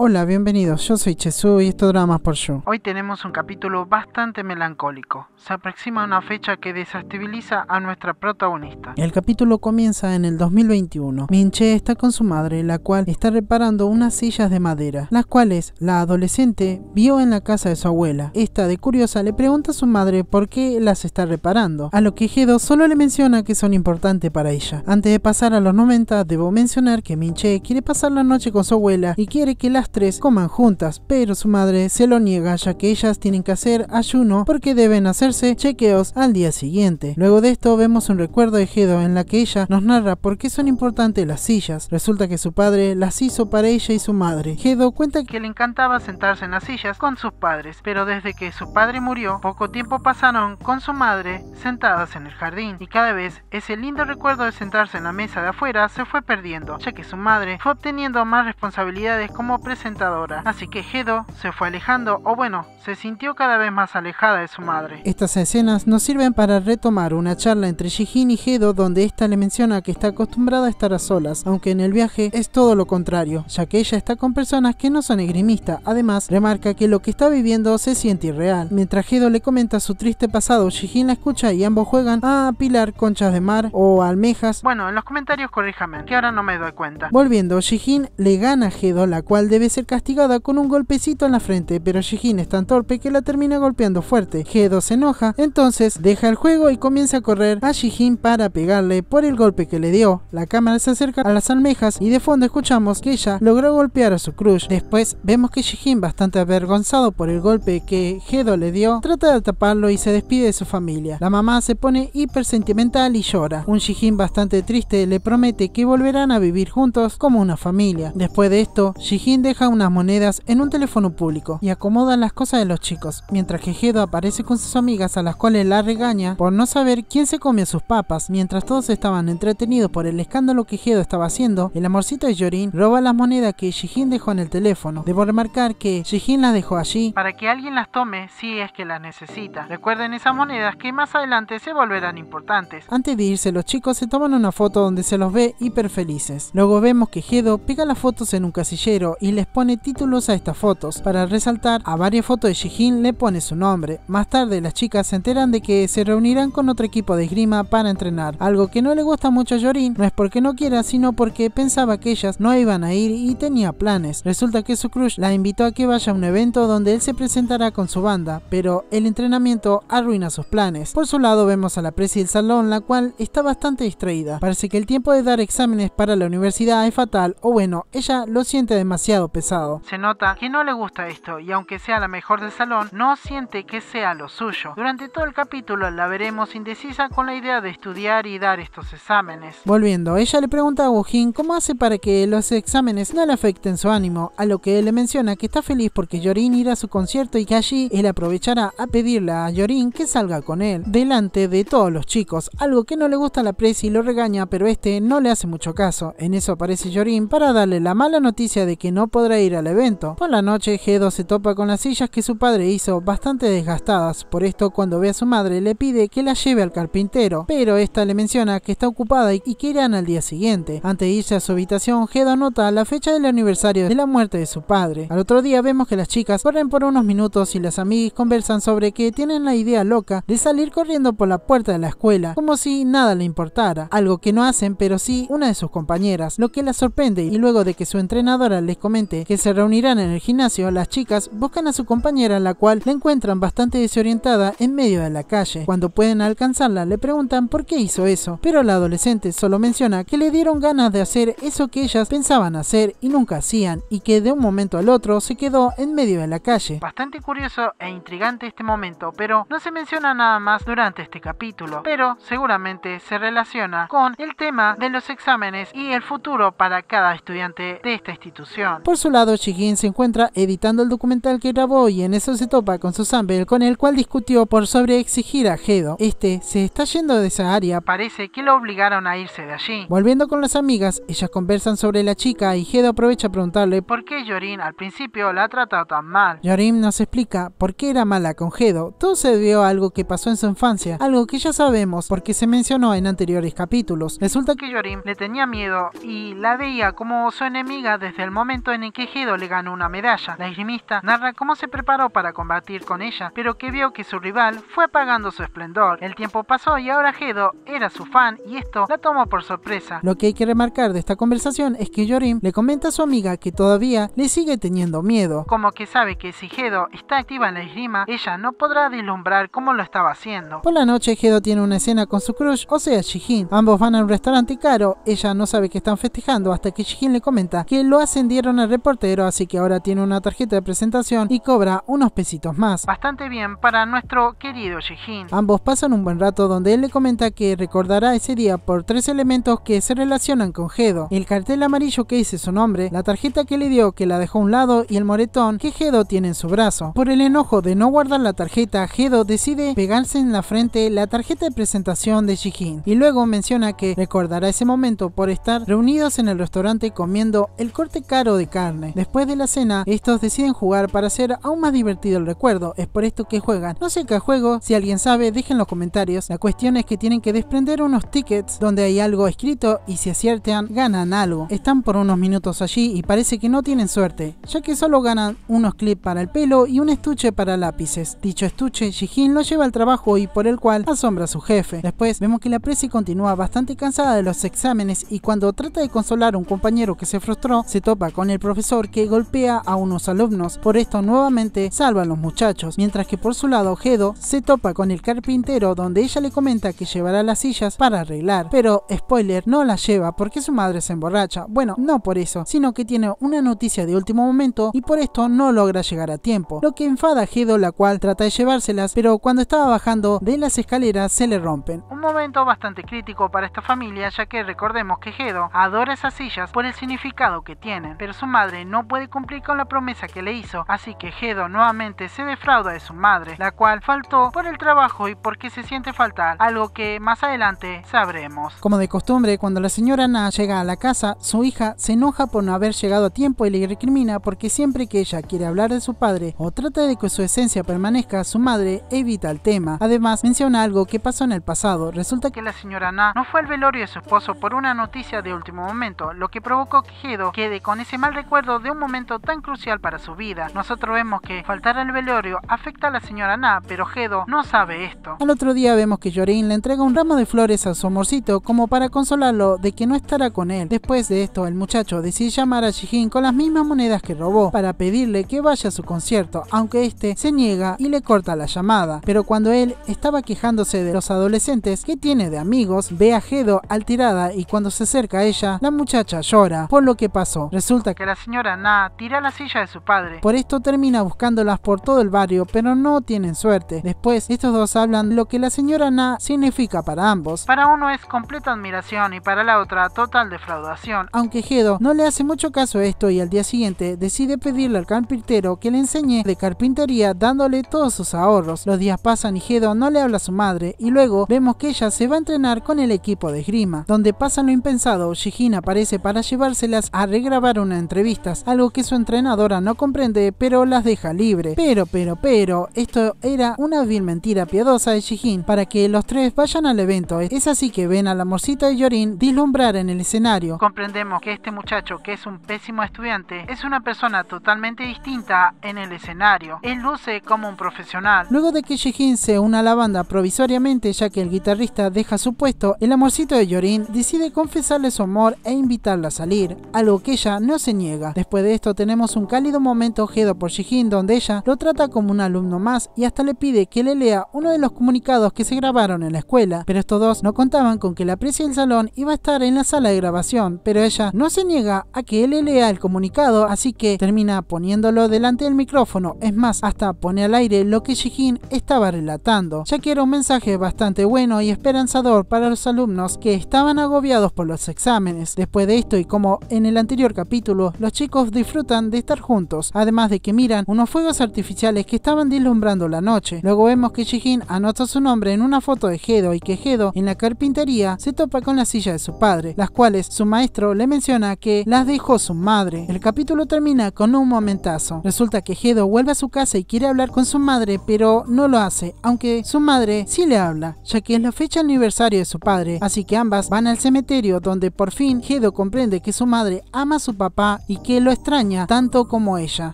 Hola, bienvenidos. Yo soy Chesu y esto Dramas por yo. Hoy tenemos un capítulo bastante melancólico. Se aproxima una fecha que desestabiliza a nuestra protagonista. El capítulo comienza en el 2021. Minche está con su madre, la cual está reparando unas sillas de madera, las cuales la adolescente vio en la casa de su abuela. Esta, de curiosa, le pregunta a su madre por qué las está reparando, a lo que Gedo solo le menciona que son importantes para ella. Antes de pasar a los 90, debo mencionar que Minche quiere pasar la noche con su abuela y quiere que las tres coman juntas, pero su madre se lo niega ya que ellas tienen que hacer ayuno porque deben hacerse chequeos al día siguiente. Luego de esto vemos un recuerdo de Gedo en la que ella nos narra por qué son importantes las sillas. Resulta que su padre las hizo para ella y su madre. Gedo cuenta que le encantaba sentarse en las sillas con sus padres, pero desde que su padre murió, poco tiempo pasaron con su madre sentadas en el jardín y cada vez ese lindo recuerdo de sentarse en la mesa de afuera se fue perdiendo, ya que su madre fue obteniendo más responsabilidades como presidente sentadora, así que Hedo se fue alejando, o bueno, se sintió cada vez más alejada de su madre. Estas escenas nos sirven para retomar una charla entre Shihin y Hedo donde esta le menciona que está acostumbrada a estar a solas, aunque en el viaje es todo lo contrario, ya que ella está con personas que no son esgrimistas. Además, remarca que lo que está viviendo se siente irreal. Mientras Hedo le comenta su triste pasado, Shihin la escucha y ambos juegan a apilar conchas de mar o almejas. Bueno, en los comentarios corríjame, que ahora no me doy cuenta. Volviendo, Shihin le gana a Hedo, la cual debe ser castigada con un golpecito en la frente, pero Shihin es tan torpe que la termina golpeando fuerte. Gedo se enoja, entonces deja el juego y comienza a correr a Shihin para pegarle por el golpe que le dio. La cámara se acerca a las almejas y de fondo escuchamos que ella logró golpear a su crush. Después vemos que Shihin bastante avergonzado por el golpe que Gedo le dio, trata de taparlo y se despide de su familia. La mamá se pone hiper sentimental y llora. Un Shihin bastante triste le promete que volverán a vivir juntos como una familia. Después de esto, She-Hin deja unas monedas en un teléfono público y acomoda las cosas de los chicos, mientras que Jedo aparece con sus amigas a las cuales la regaña por no saber quién se come sus papas. Mientras todos estaban entretenidos por el escándalo que Jedo estaba haciendo, el amorcito de Yorin roba las monedas que Shijin dejó en el teléfono. Debo remarcar que Shijin las dejó allí para que alguien las tome si es que las necesita. Recuerden esas monedas que más adelante se volverán importantes. Antes de irse los chicos se toman una foto donde se los ve hiper felices. Luego vemos que Hedo pega las fotos en un casillero y les pone títulos a estas fotos. Para resaltar, a varias fotos de Shihin le pone su nombre. Más tarde, las chicas se enteran de que se reunirán con otro equipo de esgrima para entrenar. Algo que no le gusta mucho a Yorin, no es porque no quiera, sino porque pensaba que ellas no iban a ir y tenía planes. Resulta que su crush la invitó a que vaya a un evento donde él se presentará con su banda, pero el entrenamiento arruina sus planes. Por su lado, vemos a la presi del salón, la cual está bastante distraída. Parece que el tiempo de dar exámenes para la universidad es fatal, o bueno, ella lo siente demasiado pesado. Se nota que no le gusta esto y aunque sea la mejor del salón, no siente que sea lo suyo. Durante todo el capítulo la veremos indecisa con la idea de estudiar y dar estos exámenes. Volviendo, ella le pregunta a Wujin cómo hace para que los exámenes no le afecten su ánimo, a lo que él le menciona que está feliz porque jorin irá a su concierto y que allí él aprovechará a pedirle a jorin que salga con él, delante de todos los chicos, algo que no le gusta a la presa y lo regaña, pero este no le hace mucho caso. En eso aparece jorin para darle la mala noticia de que no puede podrá ir al evento. Por la noche, Gedo se topa con las sillas que su padre hizo, bastante desgastadas. Por esto, cuando ve a su madre, le pide que la lleve al carpintero, pero esta le menciona que está ocupada y que irán al día siguiente. Antes de irse a su habitación, Gedo anota la fecha del aniversario de la muerte de su padre. Al otro día vemos que las chicas corren por unos minutos y las amigas conversan sobre que tienen la idea loca de salir corriendo por la puerta de la escuela, como si nada le importara, algo que no hacen pero sí una de sus compañeras, lo que la sorprende y luego de que su entrenadora les comente que se reunirán en el gimnasio, las chicas buscan a su compañera, la cual la encuentran bastante desorientada en medio de la calle. Cuando pueden alcanzarla, le preguntan por qué hizo eso, pero la adolescente solo menciona que le dieron ganas de hacer eso que ellas pensaban hacer y nunca hacían, y que de un momento al otro se quedó en medio de la calle. Bastante curioso e intrigante este momento, pero no se menciona nada más durante este capítulo, pero seguramente se relaciona con el tema de los exámenes y el futuro para cada estudiante de esta institución su lado, Shigin se encuentra editando el documental que grabó y en eso se topa con Bell, con el cual discutió por sobre exigir a Gedo. Este se está yendo de esa área, parece que lo obligaron a irse de allí. Volviendo con las amigas, ellas conversan sobre la chica y Gedo aprovecha a preguntarle por qué Yorin al principio la ha tratado tan mal. Yorin nos explica por qué era mala con Gedo. Todo se debió a algo que pasó en su infancia, algo que ya sabemos porque se mencionó en anteriores capítulos. Resulta que Yorin le tenía miedo y la veía como su enemiga desde el momento en el que Quejedo le ganó una medalla. La esgrimista narra cómo se preparó para combatir con ella, pero que vio que su rival fue apagando su esplendor. El tiempo pasó y ahora Gedo era su fan y esto la tomó por sorpresa. Lo que hay que remarcar de esta conversación es que Yorim le comenta a su amiga que todavía le sigue teniendo miedo. Como que sabe que si Gedo está activa en la esgrima, ella no podrá deslumbrar cómo lo estaba haciendo. Por la noche, Gedo tiene una escena con su crush, o sea, Shihin Ambos van a un restaurante caro, ella no sabe que están festejando hasta que Shihin le comenta que lo ascendieron a portero, así que ahora tiene una tarjeta de presentación y cobra unos pesitos más. Bastante bien para nuestro querido Shihin. Ambos pasan un buen rato donde él le comenta que recordará ese día por tres elementos que se relacionan con Gedo. El cartel amarillo que dice su nombre, la tarjeta que le dio que la dejó a un lado y el moretón que Gedo tiene en su brazo. Por el enojo de no guardar la tarjeta, Gedo decide pegarse en la frente la tarjeta de presentación de Shihin y luego menciona que recordará ese momento por estar reunidos en el restaurante comiendo el corte caro de carne Después de la cena, estos deciden jugar para hacer aún más divertido el recuerdo. Es por esto que juegan. No sé qué juego, si alguien sabe, dejen los comentarios. La cuestión es que tienen que desprender unos tickets donde hay algo escrito y si aciertan, ganan algo. Están por unos minutos allí y parece que no tienen suerte, ya que solo ganan unos clips para el pelo y un estuche para lápices. Dicho estuche, Shijin lo lleva al trabajo y por el cual asombra a su jefe. Después vemos que la presi continúa bastante cansada de los exámenes y cuando trata de consolar a un compañero que se frustró, se topa con el profesor que golpea a unos alumnos. Por esto nuevamente salvan los muchachos, mientras que por su lado Gedo se topa con el carpintero donde ella le comenta que llevará las sillas para arreglar. Pero spoiler, no las lleva porque su madre se emborracha. Bueno, no por eso, sino que tiene una noticia de último momento y por esto no logra llegar a tiempo. Lo que enfada a Gedo, la cual trata de llevárselas, pero cuando estaba bajando de las escaleras se le rompen. Un momento bastante crítico para esta familia ya que recordemos que Gedo adora esas sillas por el significado que tienen, pero su madre no puede cumplir con la promesa que le hizo, así que Gedo nuevamente se defrauda de su madre, la cual faltó por el trabajo y porque se siente falta algo que más adelante sabremos. Como de costumbre, cuando la señora Na llega a la casa, su hija se enoja por no haber llegado a tiempo y le recrimina porque siempre que ella quiere hablar de su padre o trata de que su esencia permanezca, su madre evita el tema. Además, menciona algo que pasó en el pasado. Resulta que la señora Na no fue al velorio de su esposo por una noticia de último momento, lo que provocó que Gedo quede con ese mal recuerdo de un momento tan crucial para su vida. Nosotros vemos que faltar al velorio afecta a la señora Na, pero Gedo no sabe esto. Al otro día vemos que Yorin le entrega un ramo de flores a su amorcito como para consolarlo de que no estará con él. Después de esto, el muchacho decide llamar a Shijin con las mismas monedas que robó para pedirle que vaya a su concierto, aunque este se niega y le corta la llamada. Pero cuando él estaba quejándose de los adolescentes que tiene de amigos, ve a Gedo alterada y cuando se acerca a ella, la muchacha llora por lo que pasó. Resulta que la señora, Na tira la silla de su padre. Por esto termina buscándolas por todo el barrio, pero no tienen suerte. Después, estos dos hablan lo que la señora Na significa para ambos. Para uno es completa admiración y para la otra total defraudación. Aunque Gedo no le hace mucho caso a esto y al día siguiente decide pedirle al carpintero que le enseñe de carpintería dándole todos sus ahorros. Los días pasan y Gedo no le habla a su madre y luego vemos que ella se va a entrenar con el equipo de Grima, Donde pasa lo impensado, Shihina aparece para llevárselas a regrabar una entrevista algo que su entrenadora no comprende, pero las deja libre. Pero, pero, pero, esto era una vil mentira piadosa de Shihin para que los tres vayan al evento. Es así que ven a amorcito de Yorin dislumbrar en el escenario. Comprendemos que este muchacho, que es un pésimo estudiante, es una persona totalmente distinta en el escenario. Él luce como un profesional. Luego de que Shihin se una a la banda provisoriamente, ya que el guitarrista deja su puesto, el amorcito de Yorin decide confesarle su amor e invitarla a salir, algo que ella no se niega. Después de esto tenemos un cálido momento ojedo por Shihin donde ella lo trata como un alumno más y hasta le pide que le lea uno de los comunicados que se grabaron en la escuela, pero estos dos no contaban con que la presa del salón iba a estar en la sala de grabación, pero ella no se niega a que él le lea el comunicado, así que termina poniéndolo delante del micrófono, es más, hasta pone al aire lo que Shihin estaba relatando, ya que era un mensaje bastante bueno y esperanzador para los alumnos que estaban agobiados por los exámenes. Después de esto y como en el anterior capítulo, chicos disfrutan de estar juntos, además de que miran unos fuegos artificiales que estaban deslumbrando la noche. Luego vemos que Shihin anota su nombre en una foto de Gedo y que Gedo, en la carpintería se topa con la silla de su padre, las cuales su maestro le menciona que las dejó su madre. El capítulo termina con un momentazo. Resulta que Gedo vuelve a su casa y quiere hablar con su madre, pero no lo hace, aunque su madre sí le habla, ya que es la fecha aniversario de su padre, así que ambas van al cementerio donde por fin Gedo comprende que su madre ama a su papá y que lo extraña tanto como ella,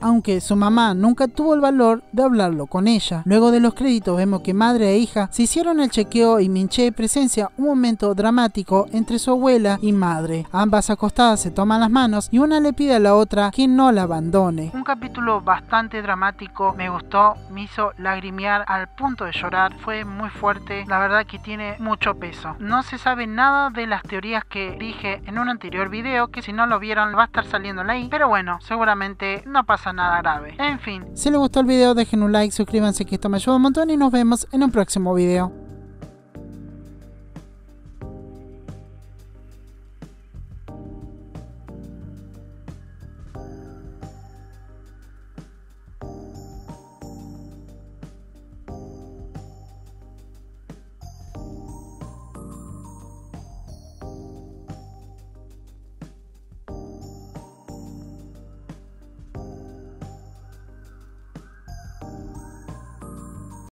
aunque su mamá nunca tuvo el valor de hablarlo con ella. Luego de los créditos vemos que madre e hija se hicieron el chequeo y Minche presencia un momento dramático entre su abuela y madre. Ambas acostadas se toman las manos y una le pide a la otra que no la abandone. Un capítulo bastante dramático, me gustó, me hizo lagrimear al punto de llorar, fue muy fuerte, la verdad que tiene mucho peso. No se sabe nada de las teorías que dije en un anterior video que si no lo vieron va a estar saliendo ley, Pero bueno, seguramente no pasa nada grave. En fin. Si les gustó el video, dejen un like, suscríbanse que esto me ayuda un montón y nos vemos en un próximo video.